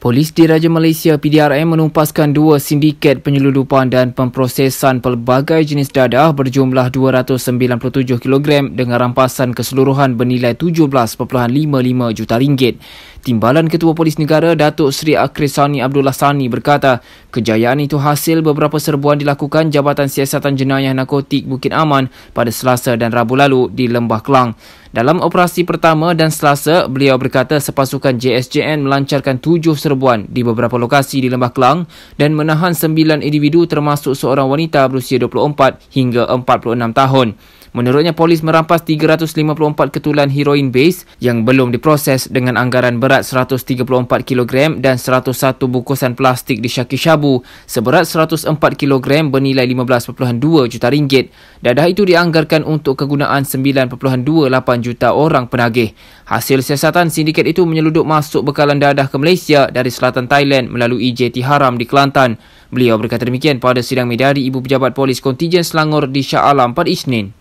Polis Diraja Malaysia PDRM menumpaskan dua sindiket penyeludupan dan pemprosesan pelbagai jenis dadah berjumlah 297 kg dengan rampasan keseluruhan bernilai 17.55 juta ringgit. Timbalan Ketua Polis Negara Datuk Seri Akrisani Abdullah Sani berkata, kejayaan itu hasil beberapa serbuan dilakukan Jabatan Siasatan Jenayah Narkotik Bukit Aman pada Selasa dan Rabu lalu di Lembah Kelang. Dalam operasi pertama dan selasa, beliau berkata sepasukan JSJN melancarkan tujuh serbuan di beberapa lokasi di Lembah Kelang dan menahan sembilan individu termasuk seorang wanita berusia 24 hingga 46 tahun. Menurutnya, polis merampas 354 ketulan heroin base yang belum diproses dengan anggaran berat 134 kg dan 101 bukusan plastik di Syaki Syabu seberat 104 kg bernilai 15.2 juta ringgit. Dadah itu dianggarkan untuk kegunaan 9.28 juta orang penagih. Hasil siasatan sindiket itu menyeludup masuk bekalan dadah ke Malaysia dari selatan Thailand melalui JT Haram di Kelantan. Beliau berkata demikian pada sidang media di Ibu Pejabat Polis Kontijen Selangor di Shah Alam pada Isnin.